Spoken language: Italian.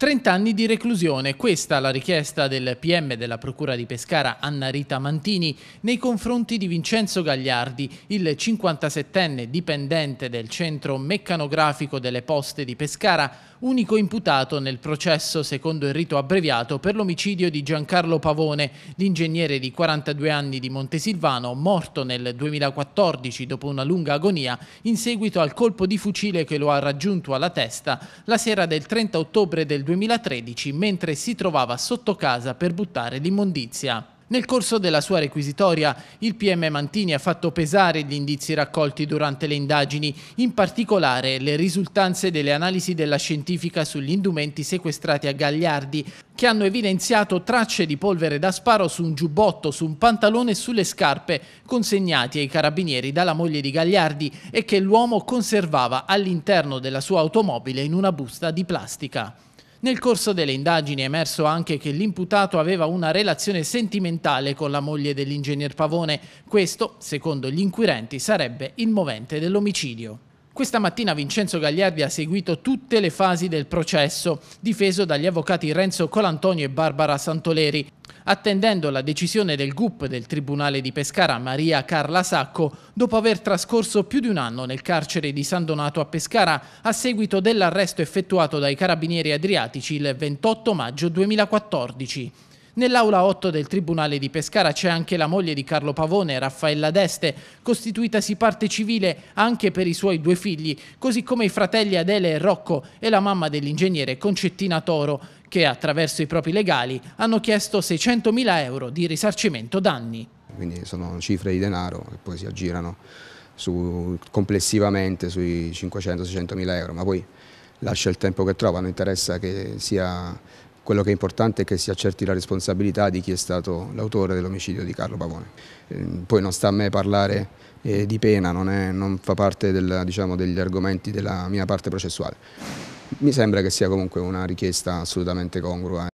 30 anni di reclusione, questa la richiesta del PM della Procura di Pescara Anna Rita Mantini nei confronti di Vincenzo Gagliardi, il 57enne dipendente del centro meccanografico delle poste di Pescara, unico imputato nel processo secondo il rito abbreviato per l'omicidio di Giancarlo Pavone, l'ingegnere di 42 anni di Montesilvano, morto nel 2014 dopo una lunga agonia in seguito al colpo di fucile che lo ha raggiunto alla testa la sera del 30 ottobre del 2014 2013 mentre si trovava sotto casa per buttare l'immondizia. Nel corso della sua requisitoria, il PM Mantini ha fatto pesare gli indizi raccolti durante le indagini, in particolare le risultanze delle analisi della scientifica sugli indumenti sequestrati a Gagliardi, che hanno evidenziato tracce di polvere da sparo su un giubbotto, su un pantalone e sulle scarpe consegnati ai carabinieri dalla moglie di Gagliardi e che l'uomo conservava all'interno della sua automobile in una busta di plastica. Nel corso delle indagini è emerso anche che l'imputato aveva una relazione sentimentale con la moglie dell'ingegner Pavone. Questo, secondo gli inquirenti, sarebbe il movente dell'omicidio. Questa mattina Vincenzo Gagliardi ha seguito tutte le fasi del processo, difeso dagli avvocati Renzo Colantonio e Barbara Santoleri attendendo la decisione del GUP del Tribunale di Pescara Maria Carla Sacco dopo aver trascorso più di un anno nel carcere di San Donato a Pescara a seguito dell'arresto effettuato dai carabinieri adriatici il 28 maggio 2014. Nell'aula 8 del Tribunale di Pescara c'è anche la moglie di Carlo Pavone, Raffaella Deste, costituitasi parte civile anche per i suoi due figli, così come i fratelli Adele e Rocco e la mamma dell'ingegnere Concettina Toro, che attraverso i propri legali hanno chiesto 600.000 euro di risarcimento danni. Quindi sono cifre di denaro che poi si aggirano su, complessivamente sui 500-600 mila euro, ma poi lascia il tempo che trova, non interessa che sia quello che è importante è che si accerti la responsabilità di chi è stato l'autore dell'omicidio di Carlo Pavone. Ehm, poi non sta a me parlare eh, di pena, non, è, non fa parte del, diciamo, degli argomenti della mia parte processuale. Mi sembra che sia comunque una richiesta assolutamente congrua